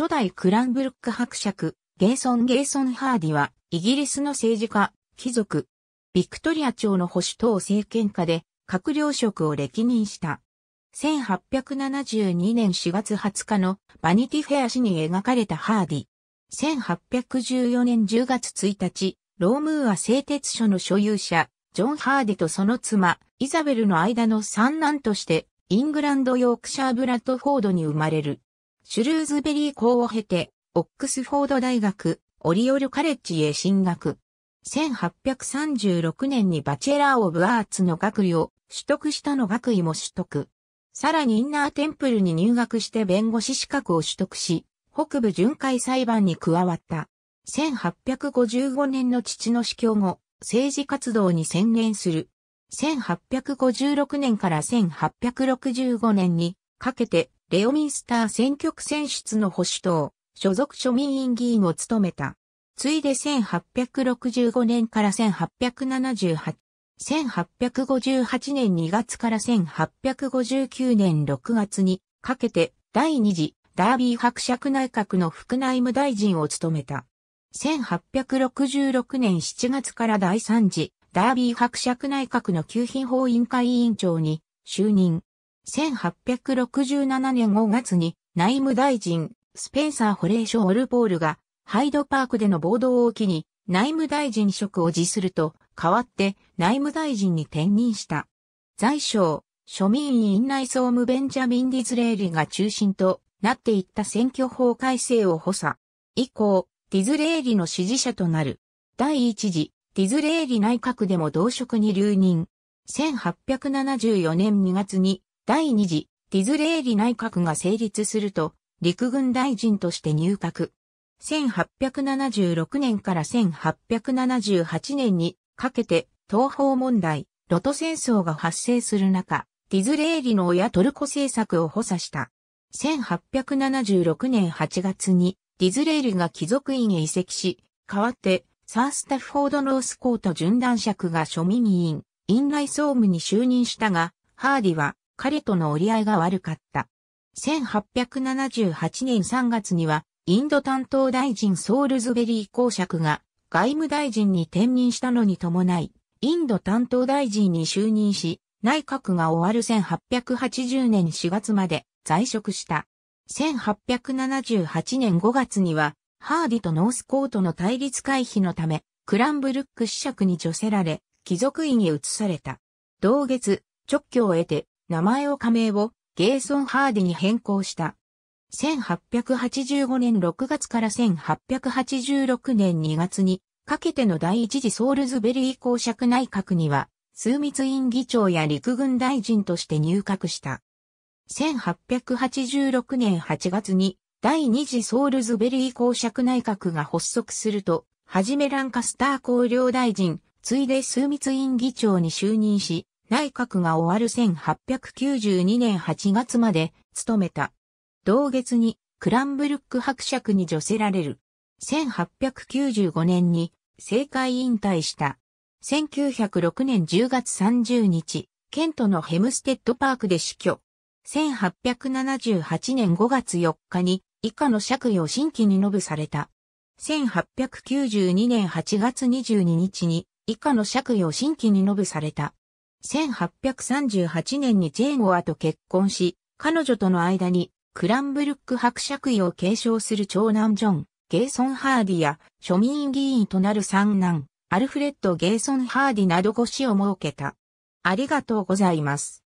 初代クランブルック伯爵、ゲーソン・ゲーソン・ハーディは、イギリスの政治家、貴族、ビクトリア朝の保守党政権下で、閣僚職を歴任した。1872年4月20日のバニティフェア誌に描かれたハーディ。1814年10月1日、ロームーア製鉄所の所有者、ジョン・ハーディとその妻、イザベルの間の三男として、イングランド・ヨークシャー・ブラッドフォードに生まれる。シュルーズベリー校を経て、オックスフォード大学、オリオルカレッジへ進学。1836年にバチェラー・オブ・アーツの学位を取得したの学位も取得。さらにインナーテンプルに入学して弁護士資格を取得し、北部巡回裁判に加わった。1855年の父の死去後、政治活動に専念する。1856年から1865年にかけてレオミンスター選挙区選出の保守党、所属庶民院議員を務めた。ついで1865年から1878、1858年2月から1859年6月にかけて第二次ダービー伯爵内閣の副内務大臣を務めた。1866年7月から第三次ダービー伯爵内閣の旧品法委員会委員長に就任。1867年5月に内務大臣、スペンサー・ホレーショ・オルポールが、ハイドパークでの暴動を機に、内務大臣職を辞すると、代わって内務大臣に転任した。財省、庶民院内総務ベンジャミン・ディズレーリが中心となっていった選挙法改正を補佐。以降、ディズレーリの支持者となる。第一次、ディズレーリ内閣でも同職に留任。1874年2月に第2次ディズレーリ内閣が成立すると、陸軍大臣として入閣。1876年から1878年にかけて東方問題、ロト戦争が発生する中、ディズレーリの親トルコ政策を補佐した。1876年8月にディズレーリが貴族院へ移籍し、代わってサースタフォード・ノースコート巡断尺が庶民委員、院内総務に就任したが、ハーディは彼との折り合いが悪かった。1878年3月には、インド担当大臣ソールズベリー公爵が外務大臣に転任したのに伴い、インド担当大臣に就任し、内閣が終わる1880年4月まで在職した。1878年5月には、ハーディとノースコートの対立回避のため、クランブルック子爵に除せられ、貴族院へ移された。同月、直居を得て、名前を仮名をゲーソン・ハーディに変更した。1885年6月から1886年2月にかけての第一次ソールズベリー公爵内閣には、枢密院議長や陸軍大臣として入閣した。1886年8月に第二次ソールズベリー公爵内閣が発足すると、はじめランカスター公領大臣、ついで枢密院議長に就任し、内閣が終わる1892年8月まで務めた。同月にクランブルック伯爵に助せられる。1895年に政界引退した。1906年10月30日、ケントのヘムステッドパークで死去。1878年5月4日に以下の爵位を新規に述べされた。1892年8月22日に以下の爵位を新規に述べされた。1838年にジェーン・オアと結婚し、彼女との間にクランブルック伯爵位を継承する長男ジョン、ゲイソン・ハーディや庶民議員となる三男、アルフレッド・ゲイソン・ハーディなど腰を設けた。ありがとうございます。